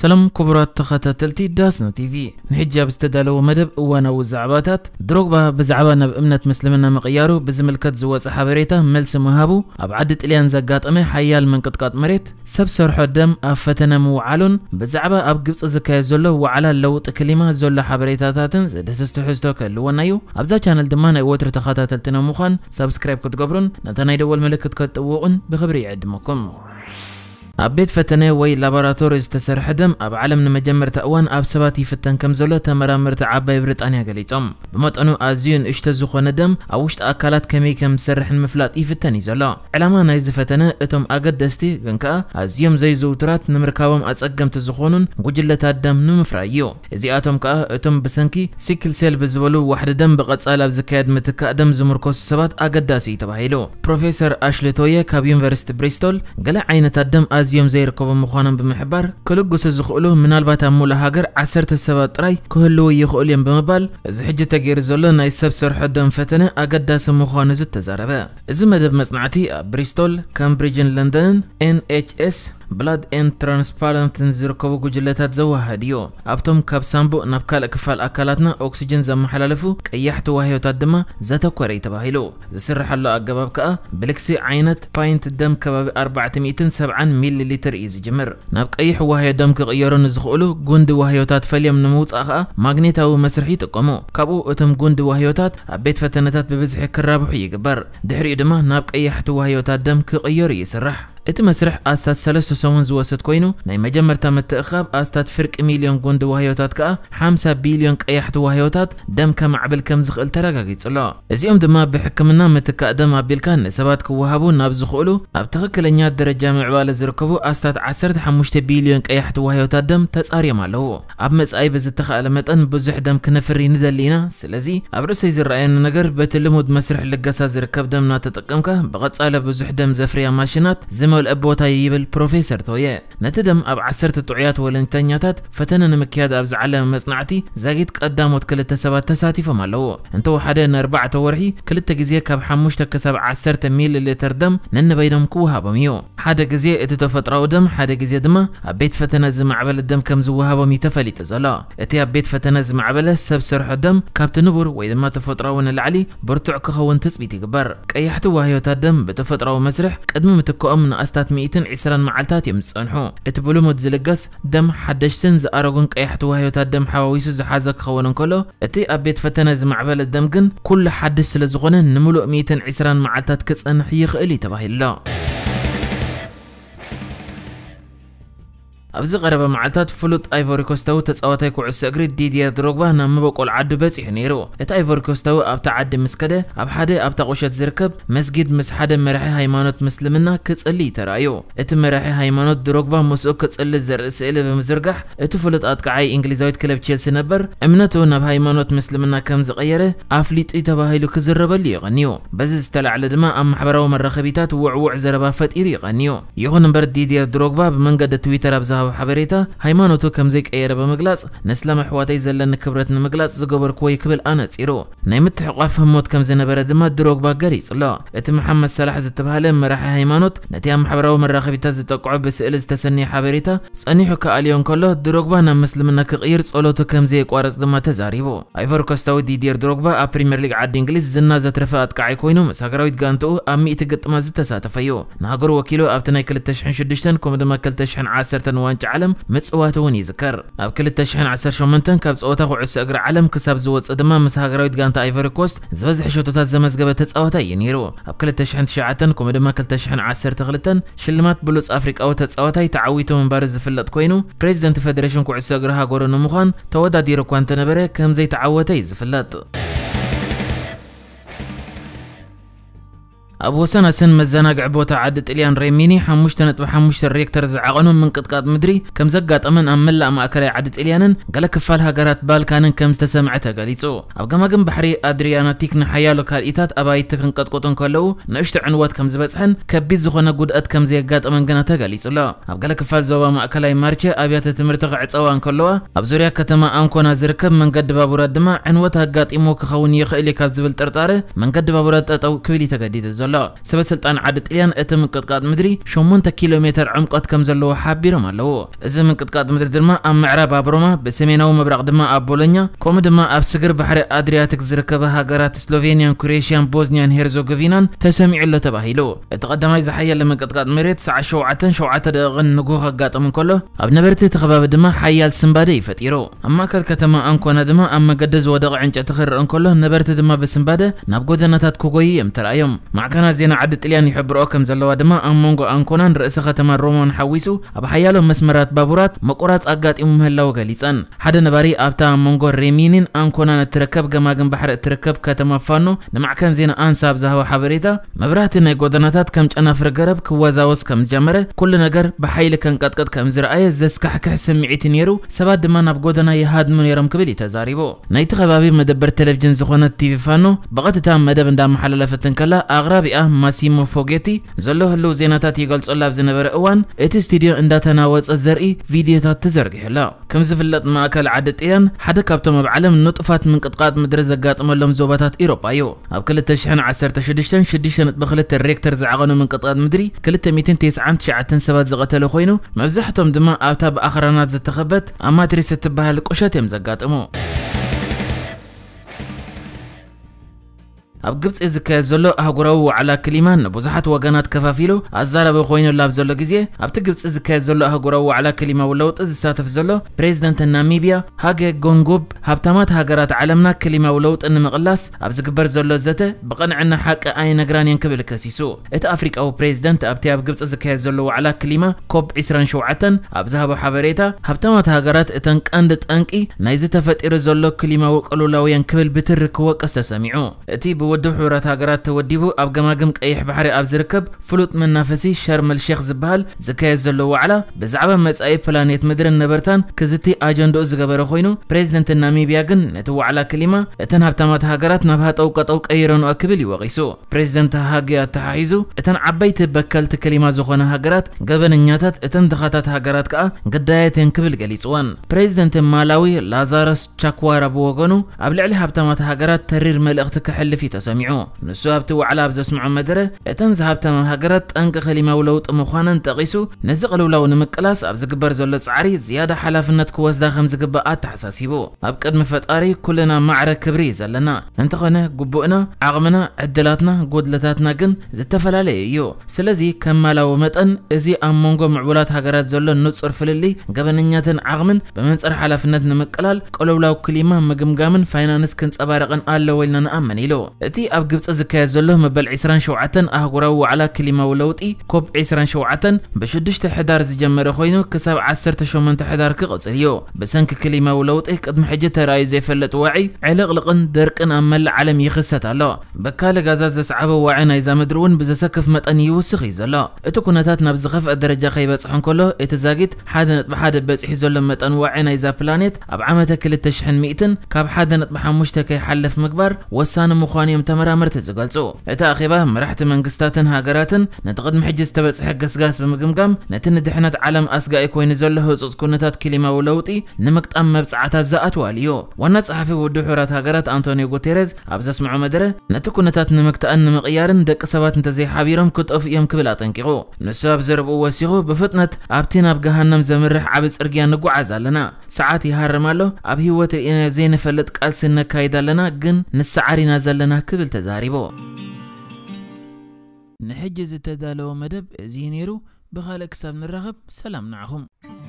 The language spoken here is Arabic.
ሰላም ክቡራት ተኸታተልቲ ዳስና ቲቪ ንሕጃ ብዝተዳለወ መደብ እዋናዊ ዛዕባታት ድሮግባ ብዛዕባ ናብ እምነት ምስልምና ምቕያሩ ብዝምልከት ዝወፅእ ሓበሬታ መልሲ ምሃቡ ኣብ ዓዲ ጥልያን ዘጋጠመ ሓያል መንቅጥቃጥ መሬት ሰብ ሰርሖ ደም ኣብ ፈተነ ምውዓሉን ብዛዕባ ኣብ ግብፂ ዝካየድ ዘሎ ዋዕላ ለውጢ ክሊማ ዘሎ ሓበሬታታትን ዘደሰስ ትሕዝቶ ክህልወና እዩ ኣብዛ ቻነል ድማ ናይ ወትሪ ተኸታተልቲ ንምዃን ሳብስክራይብ ክትገብሩን ነታ ናይ ደወል ምልክት ከጥውቑን ብክብሪ ይዕድመኩም اب بیت فتنه وی لابراتوریز تسرح دم اب علم نمجمرت اوان اب سباتی فتن کم زلو تمرا مرت عبای بریتانیا گلیتم بمت انو ازیون اشتزو خونه دم اوشت اکالات کمی کم سرحن مفلات ای فتنی زلو علما نایز فتنه اتم اگد دستی گنکا ازیوم زی زوترات نمرکاوم از اگم تزخونن گجل تا دم نمفرایو ازی اتم که اتم بسنکی سیکل سیل بزولو وحد دم بغت سال اب زکاید متکا دم زمرکوس سبات اگد داسی تبایلو پروفیسر اشلتویا کاب یونیورسیتی بریستول گله عینت دم از ኣዝዮም ዘይርከቦም ምዃኖም ብምሕባር ክልግሱ ዝኽእሉ ምናልባት ኣብ ሙሉእ ሃገር ዓሰርተ ሰባት ጥራይ ክህልው ይኽእሉ እዮም ብምባል እዚ ሕጂ ተገይሩ ዘሎ ናይ ሰብ ስርሖ ደም ፈተነ ኣገዳሲ ምዃኑ ዝተዛረበ እዚ መደብ መፅናዕቲ ኣብ ብሪስቶል ካምብሪጅን ለንደንን ኤንኤችኤስ بلاد ኤንድ ትራንስፓረንትን ዝርከቡ ጉጅለታት ዘወሃድዮ ኣብቶም ካብ ሳምቡእ ናብ ካልእ ክፋል ኣካላትና ኦክሲጅን ዘመሓላለፉ ቀያሕቲ ዋህዮታት ድማ ዘተኮረ እዩ ተባሂሉ ዝስርሐሉ ኣገባብ ከዓ ብልክሲ ዓይነት ፓይንት ደም ከባቢ 470 ሚሊ ሊትር እዩ ዝጅምር ናብ ቀይሕ ዋህዮ ደም ክቕየሩ ንዝኽእሉ ጉንዲ ዋህዮታት ፈልዮም ንምውፃእ ከዓ ማግኔታዊ መስርሒ ይጥቀሙ ካብኡ እቶም ጉንዲ ዋህዮታት ኣብ ቤት ፈተነታት ብብዝሒ ክራብሑ ይግበር ድሕሪኡ ድማ ናብ ቀያሕቲ ዋህዮታት ደም ክቕየሩ ይስራሕ እቲ መስርሕ ኣስታት 3 ሰሙን ዝወሰድ ኮይኑ ናይ መጀመርታ ምትእኻብ ኣስታት ፍርቂ ሚልዮን ጎንዲ ዋህዮታት ከዓ 50 ቢልዮን ቀያሕቲ ዋህዮታት ደም ከማዕብል ከም ዝኽእል ተረጋጊጹ ኣሎ እዚኦም ድማ ብሕክምና ምትካእ ደም ኣቢልካ ንሰባት ክወሃቡ ናብ ዝኽእሉ ኣብ ትኽክለኛ ደረጃ ምዕባለ ዝርከቡ ኣስታት 15 ቢልዮን ቀያሕቲ ዋህዮታት ደም ተጻርዮም ኣለዉ ኣብ መጻኢ ብዝተኽኣለ መጠን ብዙሕ ደም ክነፍሪ ንደሊ ኢና ስለዚ ኣብ ርእሰይ ዝረኣየኒ ነገር በቲ ልሙድ መስርሕ ልገሳ ዝርከብ ደም እናተጠቀምካ ብቐጻለ ብዙሕ ደም ዘፍርያ ማሽናት ڕێمەول الأب تایبل البروفيسور تۆیە طيب، نتدم أب عسرت الطعيات لە فتنا نمكياد أبز ئەبز على مەسنعتی زاگیت قدامت کە لە تەسەبات تەساتی فەمالەوە ئەتەوە حدا نەربعتە وەرحی كل التجزية كاب حمش تكسب عسرت ميل اللي تردم نن بيدم كوها بميو حدا جزية ئێتتە فەتراو دەم حدا جزية دمە أبيت فتنا زم عبل الدم كم زوها تزلا اتي أبيت فتنا زم عبل فەتەنە سرح الدم كاب سەرح وإذا ما ویدەما تەفەتراون العلي برتوع كخون تثبيتي كبر كأي حتى وهي تدم بتفطر ومسرح قدم متكو أمن مأستات مئتين عسران معلتات يمسانحو اتبولو مود زلقس دم حدشتن زارغون قيحت وهيو تاد دم حواويسو زحازك خوانون كلو اتي ابيت فتنة زمعبال الدمقن كل حدش لزغنن نمولو مئتين عسران معلتات كس انحيق الي تباهي الله ابزي غربا معلتات فلوت ايفوري كوستاو تصاوتاي كوعس اغري ديديا دروغبا نما بقول عدو بس نيرو ات ايفوري كوستاو ابتا عدي مسكده اب حدا ابتا قوشت زركب مسجد مس حدا مرحي هيمانوت مسلمنا كصلي ترايو ات مرحي هيمانوت دروغبا مسو كصلي زر اسئل بمزرقح ات فلوت اتقعي انجليزاويت كلب تشيلسي نبر امنته نب هيمانوت مسلمنا كم زغيره افليت اي تباهيلو كزربل يغنيو بس استل على دما ام حبرو مرخبيتات ووعوع زربا فت يري غنيو يغنبر ديديا دروغبا بمنقد تويتر ابزا ዝሃብ ሓበሬታ ሃይማኖቱ ከም ዘይቀየረ ብምግላጽ ንእስላም ኣሕዋተይ ዘለና ክብረት ንምግላጽ ዝገበርክዎ ይክብል ኣነጺሩ ናይ ምትሕቋፍ ህሞት ከም ዝነበረ ድማ ድሮግባ ገሊጹ ኣሎ እቲ መሓመድ ሰላሕ ዝተባህለ መራሒ ሃይማኖት ነቲ ኣብ ማሕበራዊ መራኸቢታት ዝጠቅዖ ብስእሊ ዝተሰኒየ ሓበሬታ ጸኒሑ ከኣልዮ እንከሎ ድሮግባ ናብ ምስልምና ክቕይር ጸሎቱ ከም ዘየቋረጽ ድማ ተዛሪቡ ኣይቨር ኮስታዊ ዲዲር ድሮግባ ኣብ ፕሪምየር ሊግ ዓዲ እንግሊዝ ዝና ዘትረፈ ኣጥቃዓይ ኮይኑ ምስ ሃገራዊት ጋንትኡ ኣብ ሚእቲ ግጥማ ዝተሳተፈ እዩ ንሃገሩ ወኪሉ ኣብቲ ናይ 2006 ከምኡ ድማ 210 እዋን وان علم متسوات وني ذكر بكل التشحن عسر شو منتن كابسوات خو عس أجر علم كساب زوات صدمة مسهاجرات جانت أيفري كوست زبزح شو تتزمز قبل تسوات ينيرو بكل التشحن شعاتن كم دم كل تشحن عسر تغلتن شلمات بلوس أفريق أو تسوات أي تعويته من بارز في اللت كوينو بريزيدنت فدريشن كو عس أجرها قرن مخان تودا ديرو كوانتن بره كم زي تعوته يزف اللت أبو سنة سن مزنا عبوتا عادت إليان ريميني حمشتنت وحمشت الريكتر عقنهم من قطقات مدري كم زقات أمن أم ملا ما مأكلي عادت إليانن قال كفال بال بالكانن كم استسمعتها قاليتو أبقى ما جنب بحري أدريانا تيكن حيا حيالو كالإيتات أبايت كن قطقطن كلو نشت عنوات كم زبصحن كبيت زخنا قد أت كم زيقات أمن قناتا قاليتو لا أبقى لك فال زوا ما أكل أي مارشة أبيات تمرتغ عصوان كلوا أبزوريا كتما أنكونا زركب من قد بابورات دما عنوات هاجات إمو كخون يخيلي كاب زبل ترتاره من قد بابورات أو كبيلي تقديت ኣሎ ሰበስልጣን ዓዲ ጥልያን እቲ ምንቅጥቃጥ ምድሪ 8 ኪሎ ሜትር ዕምቀት ከም ዘለዎ ሓቢሮም ኣለዉ እዚ ምንቅጥቃጥ ምድሪ ድማ ኣብ ምዕራብ ኣብ ሮማ ብሰሜናዊ ምብራቕ ድማ ኣብ ቦሎኛ ከምኡ ድማ ኣብ ስግር ባሕሪ ኣድርያቲክ ዝርከበ ሃገራት ስሎቬንያን ኩሬሽያን ቦዝኒያን ሄርዞጎቪናን ተሰሚዑ ኣሎ ተባሂሉ እቲ ቀዳማይ ዝሓየለ ምንቅጥቃጥ መሬት ሰዓ 77 ደቂቕን ንጉ ከጋጥም እንከሎ ኣብ ነበርቲ እቲ ከባቢ ድማ ሓያል ስምባደ ይፈጢሩ ኣብ ማእከል ከተማ ኣንኮና ድማ ኣብ መገዲ ዝወደቐ ዕንጨቲ ክርኢ እንከሎ ነበርቲ ድማ ብስምባደ ናብ ጎደናታት ክጎዩ እዮም ተረኣዮም ማዕከ خنا زينا عدت إليان يحب رأكم زلوا دما أم مونغو أنكونان رئيس ختما رومان حويسو أبا حيالو مسمرات بابورات مقورات أقات إمومه اللو غاليسان حدا نباري أبتا أم مونغو ريمينين أنكونان التركب غماغن بحر التركب كاتما فانو نمعكن زينا أنساب زهو حبريتا مبرات إن قدناتات كمج أنا فرقرب كوازاوس كمج جمرة كل نقر بحيل كان قد قد كمز رأي زسكح كح سمعيت نيرو سباد دما ناب قدنا يهاد من يرم كبلي تزاريبو نايت خبابي مدبر تلفجن زخونات تيفي فانو بغتتام مدبن دام محل لفتن كلا أغرابي ሪኣ ማሲሞ ፎጌቲ ዘሎ ህልው ዜናታት ይገልጸላ ኣብ ዝነበረ እዋን እቲ ስትድዮ እንዳተናወፀ ዘርኢ ቪድዮታት ተዘርጊሕላ ከም ዝፍለጥ ማእከል ዓዲ ጥያን ሓደ ካብቶም ኣብ ዓለም ንጡፋት ምንቅጥቃጥ ምድሪ ዘጋጥመሎም ዞባታት ኢሮጳ እዩ ኣብ 2016 6.2 ሬክተር ዝዓቐኑ ምንቅጥቃጥ ምድሪ 299 ሰባት ዝቐተለ ኮይኑ መብዛሕቶም ድማ ኣብታ ብኣኽራናት ዝተኸበት ኣማትሪስ እትበሃል ቁሸት እዮም ዘጋጥሙ ኣብ ግብፂ ዝካየድ ዘሎ ኣህጉራዊ ዋዕላ ክሊማን ብዙሓት ወገናት ከፋፊሉ ኣዛረበ ኮይኑላ ኣብ ዘሎ ግዜ ኣብቲ ግብፂ ዝካየድ ዘሎ ኣህጉራዊ ዋዕላ ክሊማዊ ለውጢ ዝሳተፍ ዘሎ ፕሬዚደንት ናሚቢያ ሃገ ጎንጎብ ሃብታማት ሃገራት ዓለምና ክሊማዊ ለውጢ ንምቕላስ ኣብ ዝግበር ዘሎ ዘተ ብቕንዕና ሓቂ ኣይነግራንየን ክብል ከሲሱ እቲ ኣፍሪቃዊ ፕሬዚደንት ኣብቲ ኣብ ግብፂ ዝካየድ ዘሎ ዋዕላ ክሊማ ኮብ 27 ኣብ ዝሃቦ ሓበሬታ ሃብታማት ሃገራት እተን ቀንዲ ጠንቂ ናይዚ ተፈጢሩ ዘሎ ክሊማዊ ቅሉላውያን ክብል ብትሪ ክወቀስ ተሰሚዑ እቲ ዝወድብ ሕብረት ሃገራት ተወዲቡ ኣብ ገማግም ቀይሕ ባሕሪ ኣብ ዝርከብ ፍሉጥ መናፈሲ ሸርም ልሼክ ዝበሃል ዝካየድ ዘሎ ዋዕላ ብዛዕባ መጻኢ ፕላኔት ምድርን ነበርታን ክዝቲ ኣጀንድኡ ዝገበረ ኮይኑ ፕሬዚደንት ናሚብያ ግን ነቲ ዋዕላ ክሊማ እተን ሃብታማት ሃገራት ናብ ሃጠው ቀጠው ቀይረንኦ ክብል ይወቒሱ ፕሬዚደንት ሃግያ ተሓሒዙ እተን ዓበይቲ በከልቲ ክሊማ ዝኾነ ሃገራት ገበነኛታት እተን ድኻታት ሃገራት ከዓ ግዳየትን ክብል ገሊፅወን ፕሬዚደንት ማላዊ ላዛረስ ቻኳራ ብወገኑ ኣብ ልዕሊ ሃብታማት ሃገራት ተሪር መልእኽቲ ክሕልፍ እዩ ተሰሚዑ ንሱ ኣብቲ ዋዕላ ኣብ ዘስምዖ መደረ እተን ዝሃብተን ሃገራት ጠንቂ ከሊማዊ ለውጢ ምዃነን ጠቒሱ ነዚ ቅልውላው ንምቅላስ ኣብ ዝግበር ዘሎ ጻዕሪ ዝያዳ ሓላፍነት ክወስዳ ከም ዝግባኣ ተሓሳሲቡ ኣብ ቅድሚ ፈጣሪ ኩልና ማዕረ ክብሪ ዘለና እንተኾነ ጉቡእና ዓቕምና ዕድላትና ጎድለታትና ግን ዝተፈላለየ እዩ ስለዚ ከም ማላዊ መጠን እዚ ኣብ መንጎ ምዕቡላት ሃገራት ዘሎ ንጹር ፍልሊ ገበነኛትን ዓቕምን ብመንፅር ሓላፍነት ንምቅላል ቅልውላው ክሊማ ምግምጋምን ፋይናንስ ክንፀባረቕን ኣለዎ ኢልና ንኣመን ኢሉ ملئتي اب قبص ازكا زلوه مبل 27 اهغراو على كلمه ولوطي كوب 27 بشدشت حدار زجمر خوينو كسب 10 شومن حدار كقصليو بسنك كلمه ولوطي قد محجت راي زيفلت وعي علق لقن دركن امل عالم يخسات الله بكال غازا زسعبه وعينا اذا مدرون بزسكف متن يوسخ يزلا اتو كوناتات نبز خف الدرجه خيبه صحن كله اتزاغيت حدا نطب حدا بصحي زلم متن وعينا اذا بلانيت اب عمته كل تشحن 100 كاب حدا نطب حموشتك يحلف مكبر وسان مخاني ምተመራምርቲ ዝገልጹ እታ ኣኼባ መራሕቲ መንግስታትን ሃገራትን ነቲ ቅድሚ ሕጂ ዝተበፅሐ ገስጋስ ብምግምጋም ነቲ ንድሕነት ዓለም ኣስጋኢ ኮይኑ ዘሎ ህፁፅ ኩነታት ክሊማዊ ለውጢ ንምቅጣም መብፃዕታት ዝኣትዋል እዩ ዋና ፀሓፊ ውድብ ሕራት ሃገራት ኣንቶኒዮ ጉቴረስ ኣብ ዘስምዖ መደረ ነቲ ኩነታት ንምክትኣን ንምቕያርን ደቂ ሰባት እንተዘይሓቢሮም ክጠፍ እዮም ክብል ኣጠንቂቑ ንሱ ኣብ ዘርብኡ ወሲኹ ብፍጥነት ኣብቲ ናብ ገሃነም ዘምርሕ ዓብ ፅርግያ ንጓዓዝ ኣለና ሰዓት ይሃርም ኣሎ ኣብ ሂወት ርኢና ዘይንፈልጥ ቃልሲ ነካይድ ኣለና ግን ንሰዓሪና ዘለና كل تزاريبه نحجز التدالو مدب زينيرو بخالك سبن الرغب سلام نعهم